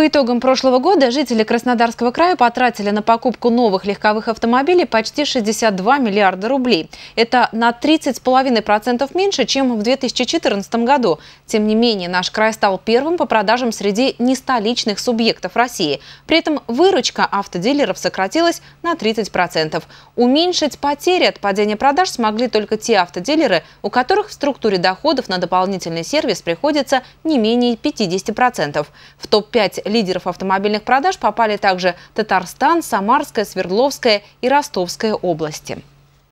По итогам прошлого года жители Краснодарского края потратили на покупку новых легковых автомобилей почти 62 миллиарда рублей. Это на 30,5% меньше, чем в 2014 году. Тем не менее, наш край стал первым по продажам среди нестоличных субъектов России. При этом выручка автодилеров сократилась на 30%. Уменьшить потери от падения продаж смогли только те автодилеры, у которых в структуре доходов на дополнительный сервис приходится не менее 50%. В топ-5 лидеров автомобильных продаж попали также Татарстан, Самарская, Свердловская и Ростовская области.